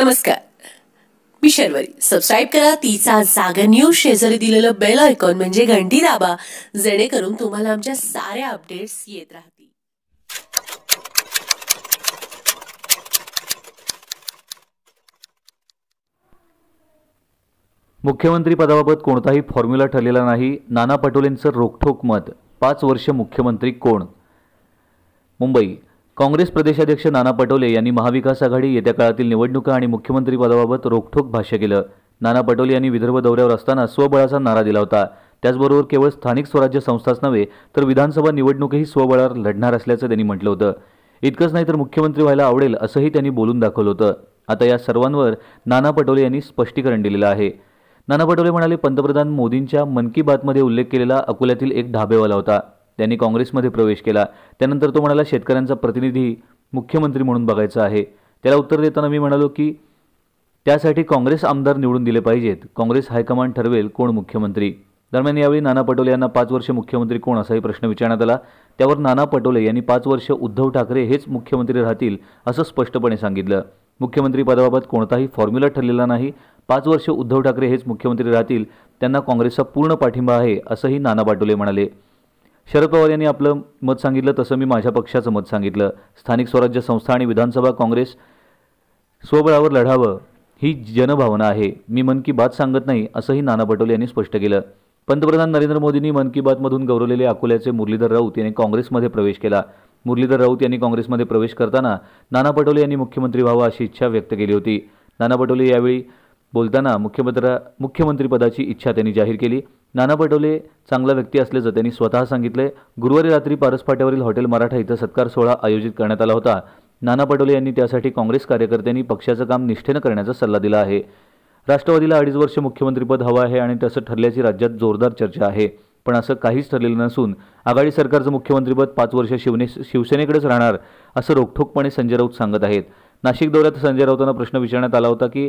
नमस्कार मी शर्वरी सबस्क्राईब करा तिचा जागर न्यूज शेजारी दिलेलं बेल आयकॉन म्हणजे घंटी दाबा जेणेकरून तुम्हाला आमच्या साऱ्या अपडेट्स येत राहतील मुख्यमंत्री पदाबाबत कोणताही फॉर्म्युला ठरलेला नाही नाना पटोलेंचं रोखठोक मत पाच वर्ष मुख्यमंत्री कोण मुंबई काँग्रेस प्रदेशाध्यक्ष नाना पटोले यांनी महाविकास आघाडी येत्या काळातील निवडणुका आणि मुख्यमंत्रीपदाबाबत रोखठोक भाष्य केलं नाना पटोले यांनी विदर्भ दौऱ्यावर असताना स्वबळाचा नारा दिला होता त्याचबरोबर केवळ स्थानिक स्वराज्य संस्थाच नव्हे तर विधानसभा निवडणूकही स्वबळावर लढणार असल्याचं त्यांनी म्हटलं होतं इतकंच नाही तर मुख्यमंत्री व्हायला आवडेल असंही त्यांनी बोलून दाखवलं होतं आता या सर्वांवर नाना पटोले यांनी स्पष्टीकरण दिलेलं आहे नाना पटोले म्हणाले पंतप्रधान मोदींच्या मन की बातमध्ये उल्लेख केलेला अकोल्यातील एक ढाबेवाला होता त्यांनी काँग्रेसमध्ये प्रवेश केला त्यानंतर तो म्हणाला शेतकऱ्यांचा प्रतिनिधी मुख्यमंत्री म्हणून बघायचा आहे त्याला उत्तर देताना मी म्हणालो की त्यासाठी काँग्रेस आमदार निवडून दिले पाहिजेत काँग्रेस हायकमांड ठरवेल कोण मुख्यमंत्री दरम्यान यावेळी नाना पटोले यांना पाच वर्ष मुख्यमंत्री कोण असाही प्रश्न विचारण्यात आला त्यावर नाना पटोले यांनी पाच वर्ष उद्धव ठाकरे हेच मुख्यमंत्री राहतील असं स्पष्टपणे सांगितलं मुख्यमंत्री पदाबाबत कोणताही फॉर्म्युला ठरलेला नाही पाच वर्ष उद्धव ठाकरे हेच मुख्यमंत्री राहतील त्यांना काँग्रेसचा पूर्ण पाठिंबा आहे असंही नाना पटोले म्हणाले शरद पवार यांनी आपलं मत सांगितलं तसं मी माझ्या पक्षाचं मत सांगितलं स्थानिक स्वराज्य संस्था आणि विधानसभा काँग्रेस स्वबळावर लढावं ही जनभावना आहे मी मन की बात सांगत नाही असंही नाना पटोले यांनी स्पष्ट केलं पंतप्रधान नरेंद्र मोदींनी मन की बातमधून गौरवलेले अकोल्याचे मुरलीधर राऊत यांनी काँग्रेसमध्ये प्रवेश केला मुरलीधर राऊत यांनी काँग्रेसमध्ये प्रवेश करताना नाना पटोले यांनी मुख्यमंत्री व्हावं अशी इच्छा व्यक्त केली होती नाना पटोले यावेळी बोलताना मुख्यमंत्रा मुख्यमंत्रीपदाची इच्छा त्यांनी जाहीर केली नाना पटोले चांगला व्यक्ती असल्याचं त्यांनी स्वतः सांगितले गुरुवारी रात्री पारसपाट्यावरील हॉटेल मराठा इथं सत्कार सोहळा आयोजित करण्यात आला होता नाना पटोले यांनी त्यासाठी काँग्रेस कार्यकर्त्यांनी पक्षाचं काम निष्ठेनं करण्याचा सल्ला दिला आहे राष्ट्रवादीला अडीच वर्ष मुख्यमंत्रीपद हवं आहे आणि तसं ठरल्याची राज्यात जोरदार चर्चा आहे पण असं काहीच ठरलेलं नसून आघाडी सरकारचं मुख्यमंत्रीपद पाच वर्ष शिवने शिवसेनेकडेच राहणार असं रोखठोकपणे संजय राऊत सांगत आहेत नाशिक दौऱ्यात संजय राऊतांना प्रश्न विचारण्यात आला होता की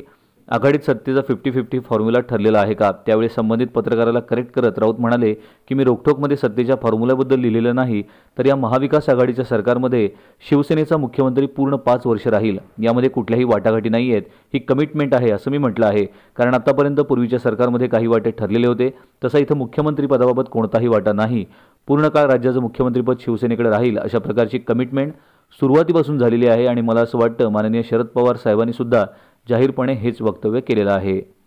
आघाडीत सत्तेचा फिफ्टी फिफ्टी फॉर्म्युला ठरलेला आहे का त्यावेळी संबंधित पत्रकाराला करेक्ट करत राऊत म्हणाले की मी रोखोकमध्ये सत्तेच्या फॉर्म्युल्याबद्दल लिहिलेलं नाही तर या महाविकास आघाडीच्या सरकारमध्ये शिवसेनेचा मुख्यमंत्री पूर्ण पाच वर्ष राहील यामध्ये कुठल्याही वाटाघाटी नाही आहेत ही कमिटमेंट आहे असं मी म्हटलं आहे कारण आतापर्यंत पूर्वीच्या सरकारमध्ये काही वाटे ठरलेले होते तसा इथं मुख्यमंत्री पदाबाबत कोणताही वाटा नाही पूर्ण काळ राज्याचं मुख्यमंत्रीपद शिवसेनेकडे राहील अशा प्रकारची कमिटमेंट सुरुवातीपासून झालेली आहे आणि मला असं वाटतं माननीय शरद पवार साहेबांनी सुद्धा जाहीरपणे हेच वक्तव्य केलेलं आहे